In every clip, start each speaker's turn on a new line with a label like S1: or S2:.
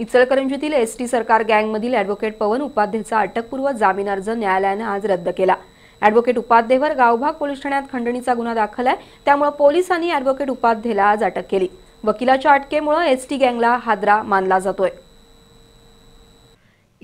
S1: इचलकरंजीतील S T सरकार गँगमधील advocate पवन उपाध्येचा अटकपूर्व जामीन अर्ज न्यायालयानं आज रद्द केला ॲडव्होकेट उपाध्येवर गावभाग पोलीस ठाण्यात खंडणीचा गुन्हा दाखल आहे त्यामुळे पोलिसांनी ॲडव्होकेट उपाध्येला आज अटक केली वकिलाच्या अटकेमुळे एस टी गँगला हादरा मानला जातोय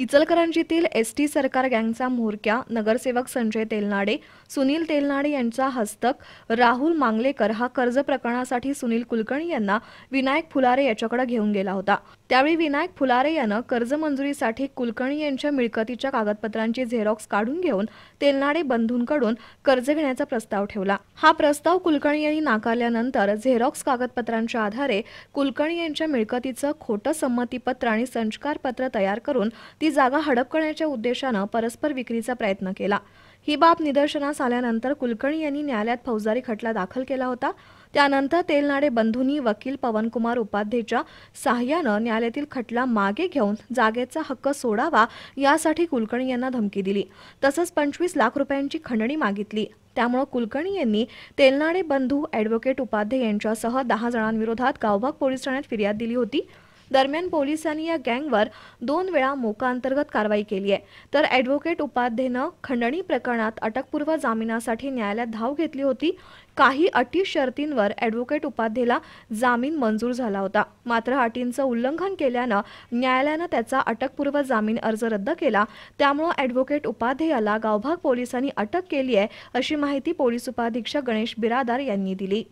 S2: इचलकरंजीतील एस टी सरकार गँगचा म्होरक्या नगरसेवक संजय तेलनाडे सुनील तेलनाडे यांचा हस्तक राहुल मांगलेकर हा कर्ज प्रकरणासाठी सुनील कुलकर्णी यांना विनायक फुलारे याच्याकडे घेऊन गेला होता त्यावेळी विनायक फुलारे यानं कर्जमंजुरीसाठी कुलकर्णी यांच्या मिळकतीच्या कागदपत्रांची झेरॉक्स काढून घेऊन तेलनाडे बंधूंकडून कर्ज घेण्याचा प्रस्ताव ठेवला हा प्रस्ताव कुलकर्णी यांनी नाकारल्यानंतर झेरॉक्स कागदपत्रांच्या आधारे कुलकर्णी यांच्या मिळकतीचं खोटं संमतीपत्र आणि संचकारपत्र तयार करून ती जागा हडप करण्याच्या उद्देशानं परस्पर विक्रीचा प्रयत्न केला ही बाब निदर्शनास आल्यानंतर कुलकर्णी यांनी न्यायालयात फौजदारी खटला दाखल केला होता त्यानंतर तेलनाडे बंधूंनी वकील पवनकुमार उपाध्येच्या सहाय्यानं न्यायालयातील खटला मागे घेऊन जागेचा हक्क सोडावा यासाठी कुलकर्णी यांना धमकी दिली तसंच पंचवीस लाख रुपयांची खंडणी मागितली त्यामुळे कुलकर्णी यांनी तेलनाडे बंधू ॲडव्होकेट उपाध्ये यांच्यासह दहा जणांविरोधात गावभाग पोलीस ठाण्यात फिर्याद दिली होती दरम्यान पोलिसांनी या गँगवर दोन वेळा मोकाअंतर्गत कारवाई केली आहे तर ॲडव्होकेट उपाध्येनं खंडणी प्रकरणात अटकपूर्व जामिनासाठी न्यायालयात धाव घेतली होती काही अटी शर्तींवर ऍडव्होकेट उपाध्येला जामीन मंजूर झाला होता मात्र अटींचं उल्लंघन केल्यानं न्यायालयानं त्याचा अटकपूर्व जामीन अर्ज रद्द केला त्यामुळं ॲडव्होकेट उपाध्येयाला गावभाग पोलिसांनी अटक केली आहे अशी माहिती पोलीस उपाधीक्षक गणेश बिरादार यांनी
S1: दिली